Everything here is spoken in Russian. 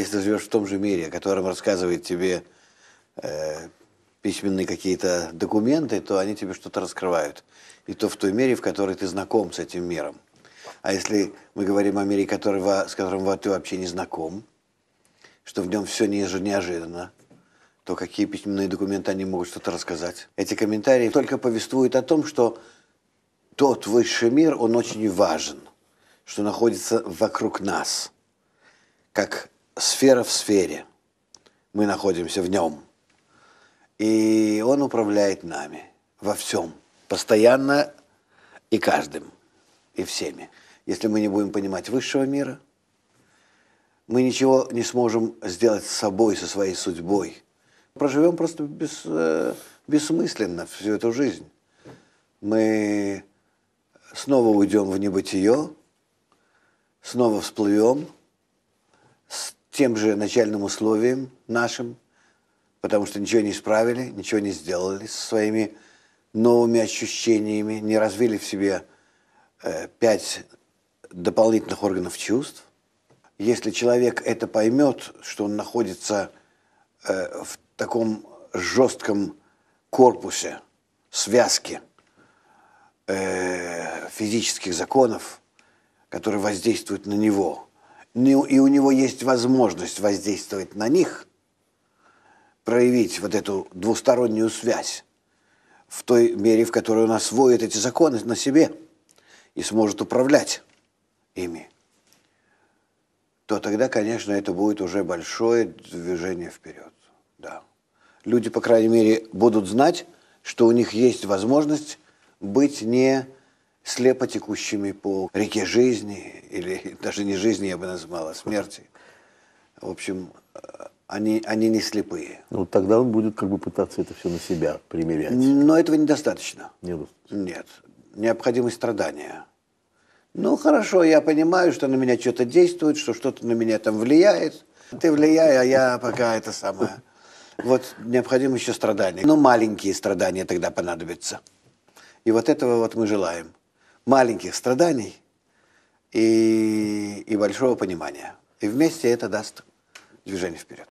если ты живешь в том же мире, о котором рассказывают тебе э, письменные какие-то документы, то они тебе что-то раскрывают. И то в той мере, в которой ты знаком с этим миром. А если мы говорим о мире, который, с которым ты вообще не знаком, что в нем все неожиданно, то какие письменные документы они могут что-то рассказать? Эти комментарии только повествуют о том, что тот высший мир, он очень важен, что находится вокруг нас, как сфера в сфере. Мы находимся в нем. И он управляет нами во всем, постоянно и каждым, и всеми. Если мы не будем понимать высшего мира, мы ничего не сможем сделать с собой, со своей судьбой. Проживем просто без, э, бессмысленно всю эту жизнь. Мы снова уйдем в небытие, снова всплывем – тем же начальным условиям нашим, потому что ничего не исправили, ничего не сделали со своими новыми ощущениями, не развили в себе э, пять дополнительных органов чувств. Если человек это поймет, что он находится э, в таком жестком корпусе, связки э, физических законов, которые воздействуют на него – ну, и у него есть возможность воздействовать на них, проявить вот эту двустороннюю связь в той мере, в которой он освоит эти законы на себе и сможет управлять ими, то тогда, конечно, это будет уже большое движение вперед. Да. Люди, по крайней мере, будут знать, что у них есть возможность быть не слепо текущими по реке жизни, или даже не жизни я бы назвал, а смерти. В общем, э, они, они не слепые. Ну, тогда он будет как бы пытаться это все на себя примерять. Но этого недостаточно. Недостаточно. Нет. Необходимы страдания. Ну, хорошо, я понимаю, что на меня что-то действует, что что-то на меня там влияет. Ты влияй, а я пока это самое. Вот необходимо еще страдания. Но ну, маленькие страдания тогда понадобятся. И вот этого вот мы желаем маленьких страданий и, и большого понимания. И вместе это даст движение вперед.